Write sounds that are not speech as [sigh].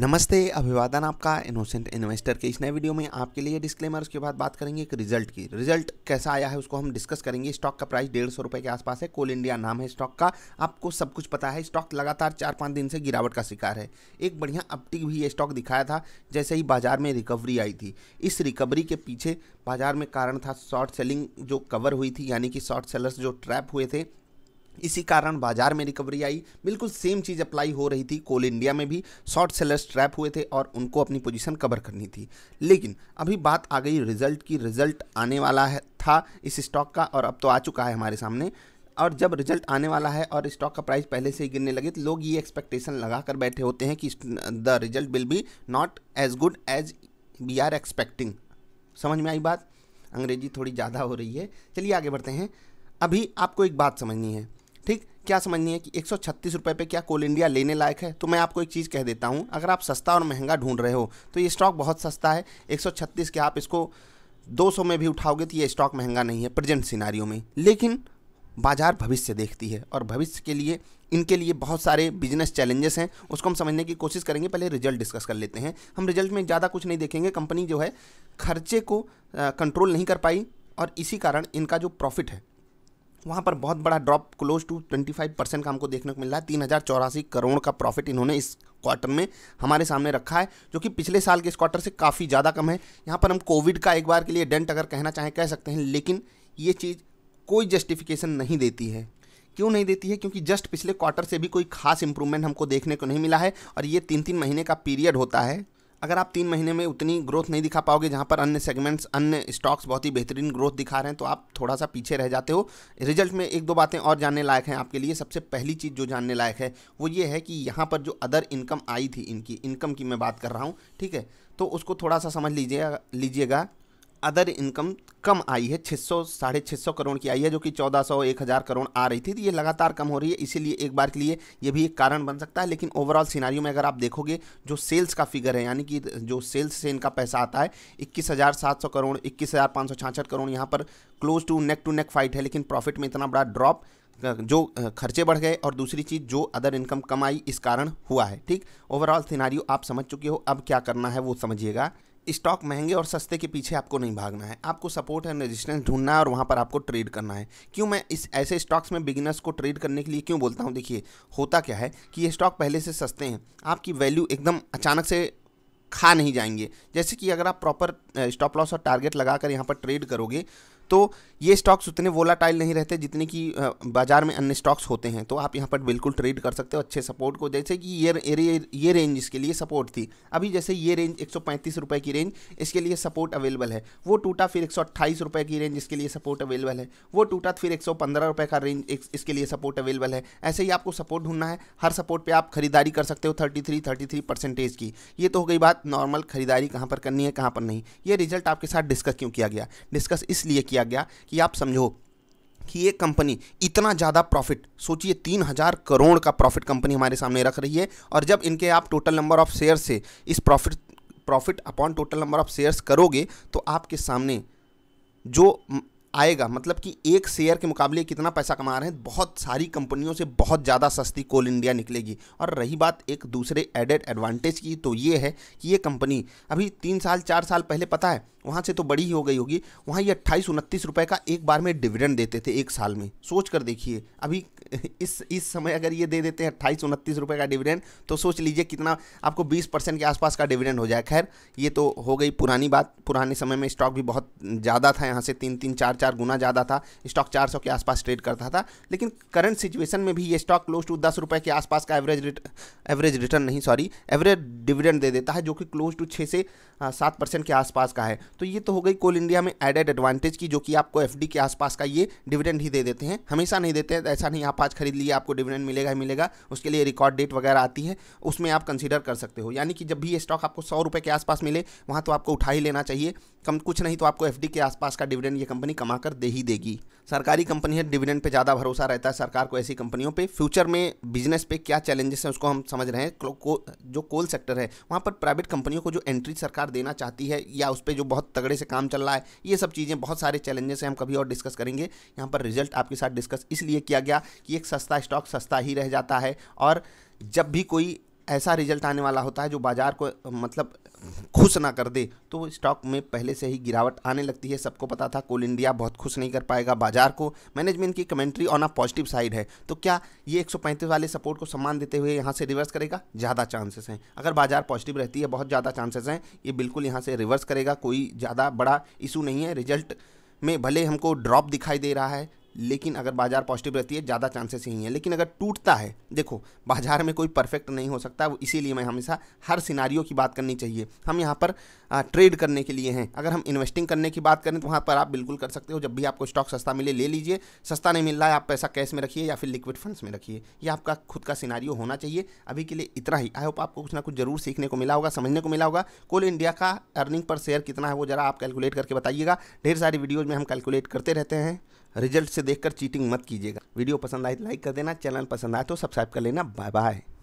नमस्ते अभिवादन आपका इनोसेंट इन्वेस्टर के इस नए वीडियो में आपके लिए डिस्क्लेमर उसके बाद बात करेंगे एक रिजल्ट की रिजल्ट कैसा आया है उसको हम डिस्कस करेंगे स्टॉक का प्राइस डेढ़ सौ रुपये के आसपास है कोल इंडिया नाम है स्टॉक का आपको सब कुछ पता है स्टॉक लगातार चार पाँच दिन से गिरावट का शिकार है एक बढ़िया अपटिक भी ये स्टॉक दिखाया था जैसे ही बाजार में रिकवरी आई थी इस रिकवरी के पीछे बाजार में कारण था शॉर्ट सेलिंग जो कवर हुई थी यानी कि शॉर्ट सेलर्स जो ट्रैप हुए थे इसी कारण बाजार में रिकवरी आई बिल्कुल सेम चीज़ अप्लाई हो रही थी कोल इंडिया में भी शॉर्ट सेलर्स ट्रैप हुए थे और उनको अपनी पोजीशन कवर करनी थी लेकिन अभी बात आ गई रिजल्ट की रिजल्ट आने वाला है था इस स्टॉक का और अब तो आ चुका है हमारे सामने और जब रिजल्ट आने वाला है और स्टॉक का प्राइस पहले से ही गिरने लगे तो लोग ये एक्सपेक्टेशन लगा कर बैठे होते हैं कि the result will be not as good as we are expecting समझ में आई बात अंग्रेजी थोड़ी ज़्यादा हो रही है चलिए आगे बढ़ते हैं अभी आपको एक बात समझनी है ठीक क्या समझनी है कि एक सौ पे क्या कोल इंडिया लेने लायक है तो मैं आपको एक चीज़ कह देता हूँ अगर आप सस्ता और महंगा ढूंढ रहे हो तो ये स्टॉक बहुत सस्ता है एक के आप इसको 200 में भी उठाओगे तो ये स्टॉक महंगा नहीं है प्रेजेंट सिनारियों में लेकिन बाजार भविष्य देखती है और भविष्य के लिए इनके लिए बहुत सारे बिजनेस चैलेंजेस हैं उसको हम समझने की कोशिश करेंगे पहले रिजल्ट डिस्कस कर लेते हैं हम रिजल्ट में ज़्यादा कुछ नहीं देखेंगे कंपनी जो है खर्चे को कंट्रोल नहीं कर पाई और इसी कारण इनका जो प्रॉफिट है वहाँ पर बहुत बड़ा ड्रॉप क्लोज टू 25 परसेंट का हमको देखने को मिल रहा है तीन हज़ार चौरासी करोड़ का प्रॉफिट इन्होंने इस क्वार्टर में हमारे सामने रखा है जो कि पिछले साल के इस क्वार्टर से काफ़ी ज़्यादा कम है यहाँ पर हम कोविड का एक बार के लिए डेंट अगर कहना चाहें कह सकते हैं लेकिन ये चीज़ कोई जस्टिफिकेशन नहीं देती है क्यों नहीं देती है क्योंकि जस्ट पिछले क्वार्टर से भी कोई खास इंप्रूवमेंट हमको देखने को नहीं मिला है और ये तीन तीन महीने का पीरियड होता है अगर आप तीन महीने में उतनी ग्रोथ नहीं दिखा पाओगे जहाँ पर अन्य सेगमेंट्स अन्य स्टॉक्स बहुत ही बेहतरीन ग्रोथ दिखा रहे हैं तो आप थोड़ा सा पीछे रह जाते हो रिजल्ट में एक दो बातें और जानने लायक हैं आपके लिए सबसे पहली चीज़ जो जानने लायक है वो ये है कि यहाँ पर जो अदर इनकम आई थी इनकी इनकम की मैं बात कर रहा हूँ ठीक है तो उसको थोड़ा सा समझ लीजिए लीजिएगा अदर इनकम कम आई है 600 साढ़े छः सौ करोड़ की आई है जो कि 1400 1000 करोड़ आ रही थी तो ये लगातार कम हो रही है इसीलिए एक बार के लिए ये भी एक कारण बन सकता है लेकिन ओवरऑल सिनारियों में अगर आप देखोगे जो सेल्स का फिगर है यानी कि जो सेल्स से इनका पैसा आता है इक्कीस करोड़ इक्कीस करोड़ यहाँ पर close to neck to neck fight है लेकिन प्रॉफिट में इतना बड़ा ड्रॉप जो खर्चे बढ़ गए और दूसरी चीज़ जो अदर इनकम कम आई इस कारण हुआ है ठीक ओवरऑल सिनारियो आप समझ चुके हो अब क्या करना है वो समझिएगा स्टॉक महंगे और सस्ते के पीछे आपको नहीं भागना है आपको सपोर्ट एंड रेजिस्टेंस ढूंढना है और वहाँ पर आपको ट्रेड करना है क्यों मैं इस ऐसे स्टॉक्स में बिगिनर्स को ट्रेड करने के लिए क्यों बोलता हूँ देखिए होता क्या है कि ये स्टॉक पहले से सस्ते हैं आपकी वैल्यू एकदम अचानक से खा नहीं जाएंगे जैसे कि अगर आप प्रॉपर स्टॉप लॉस और टारगेट लगाकर यहाँ पर ट्रेड करोगे तो ये स्टॉक्स उतने वोलाटाइल नहीं रहते जितने कि बाजार में अन्य स्टॉक्स होते हैं तो आप यहाँ पर बिल्कुल ट्रेड कर सकते हो अच्छे सपोर्ट को जैसे कि ये ये रेंज इसके लिए सपोर्ट थी अभी जैसे ये रेंज एक रुपए की रेंज इसके लिए सपोर्ट अवेलेबल है वो टूटा फिर एक रुपए की रेंज इसके लिए सपोर्ट अवेलेबल है वो टूटा फिर एक रुपए का रेंज इसके लिए सपोर्ट अवेलेबल है ऐसे ही आपको सपोर्ट ढूंढना है हर सपोर्ट पर आप खरीदारी कर सकते हो thirty three thirty three percentage की ये तो हो गई बात नॉर्मल खरीदारी कहाँ पर करनी है कहाँ पर नहीं ये रिजल्ट आपके साथ डिस्कस क्यों किया गया डिस्कस इसलिए किया किया गया कि आप समझो कि ये कंपनी इतना ज़्यादा प्रॉफिट सोचिए तीन हज़ार करोड़ का प्रॉफिट कंपनी हमारे सामने रख रही है और जब इनके आप टोटल नंबर ऑफ शेयर से इस profit profit upon total number of shares करोगे तो आपके सामने जो आएगा मतलब कि एक शेयर के मुकाबले कितना पैसा कमा रहे हैं बहुत सारी कंपनियों से बहुत ज़्यादा सस्ती कोल इंडिया निकलेगी और रही बात एक दूसरे एडेड एडवांटेज की तो ये है कि ये कंपनी अभी तीन साल चार साल पहले पता है वहाँ से तो बड़ी ही हो गई होगी वहाँ ये अट्ठाईस उनतीस रुपये का एक बार में डिविडेंड देते थे एक साल में सोच कर देखिए अभी [laughs] इस इस समय अगर ये दे देते हैं अट्ठाईस उनतीस रुपये का डिविडेंड तो सोच लीजिए कितना आपको बीस परसेंट के आसपास का डिविडेंड हो जाए खैर ये तो हो गई पुरानी बात पुराने समय में स्टॉक भी बहुत ज़्यादा था यहाँ से तीन तीन चार चार चार गुना ज़्यादा था स्टॉक 400 के आसपास ट्रेड करता था लेकिन करंट सिचुएशन में भी ये स्टॉक क्लोज टू दस रुपये के आसपास का एवरेज एवरेज रिटर्न नहीं सॉरी एवरेज डिविडेंड दे देता है जो कि क्लोज टू छः से हाँ, सात परसेंट के आसपास का है तो ये तो हो गई कोल इंडिया में एडेड एडवांटेज की जो कि आपको एफ के आसपास का ये डिविडेंड ही दे देते हैं हमेशा नहीं देते हैं ऐसा नहीं आप आज खरीद लिए आपको डिविडेंड मिलेगा ही मिलेगा उसके लिए रिकॉर्ड डेट वगैरह आती है उसमें आप कंसिडर कर सकते हो यानी कि जब भी ये स्टॉक आपको सौ के आसपास मिले वहाँ तो आपको उठा ही लेना चाहिए कम कुछ नहीं तो आपको एफ के आसपास का डिविडेंड ये कंपनी कम कमाकर दे ही देगी सरकारी कंपनी है डिविडेंड पे ज़्यादा भरोसा रहता है सरकार को ऐसी कंपनियों पे फ्यूचर में बिजनेस पे क्या चैलेंजेस हैं उसको हम समझ रहे हैं को, जो कोल सेक्टर है वहाँ पर प्राइवेट कंपनियों को जो एंट्री सरकार देना चाहती है या उस पर जो बहुत तगड़े से काम चल रहा है ये सब चीज़ें बहुत सारे चैलेंजेस हैं हम कभी और डिस्कस करेंगे यहाँ पर रिजल्ट आपके साथ डिस्कस इसलिए किया गया कि एक सस्ता स्टॉक सस्ता ही रह जाता है और जब भी कोई ऐसा रिजल्ट आने वाला होता है जो बाज़ार को मतलब खुश ना कर दे तो स्टॉक में पहले से ही गिरावट आने लगती है सबको पता था कोल इंडिया बहुत खुश नहीं कर पाएगा बाजार को मैनेजमेंट की commentary on a positive side है तो क्या ये 135 वाले सपोर्ट को सम्मान देते हुए यहाँ से रिवर्स करेगा ज़्यादा चांसेस हैं अगर बाजार पॉजिटिव रहती है बहुत ज़्यादा चांसेस हैं ये बिल्कुल यहाँ से रिवर्स करेगा कोई ज़्यादा बड़ा इशू नहीं है रिजल्ट में भले हमको ड्रॉप दिखाई दे रहा है लेकिन अगर बाजार पॉजिटिव रहती है ज़्यादा चांसेस यही हैं लेकिन अगर टूटता है देखो बाजार में कोई परफेक्ट नहीं हो सकता इसीलिए मैं हमेशा हर सिनारियों की बात करनी चाहिए हम यहाँ पर ट्रेड करने के लिए हैं अगर हम इन्वेस्टिंग करने की बात करें तो वहाँ पर आप बिल्कुल कर सकते हो जब भी आपको स्टॉक सस्ता मिले ले लीजिए सस्ता नहीं मिल रहा है आप पैसा कैश में रखिए या फिर लिक्विड फंड्स में रखिए यह आपका खुद का सिनारियो होना चाहिए अभी के लिए इतना ही आई होप आपको कुछ ना कुछ जरूर सीखने को मिला होगा समझने को मिला होगा कोल इंडिया का अर्निंग पर शेयर कितना है वो जरा आप कैलकुलेट करके बताइएगा ढेर सारी वीडियोज़ में हम कैलकुलेट करते रहते हैं रिजल्ट से देखकर चीटिंग मत कीजिएगा वीडियो पसंद आए तो लाइक कर देना चैनल पसंद आए तो सब्सक्राइब कर लेना बाय बाय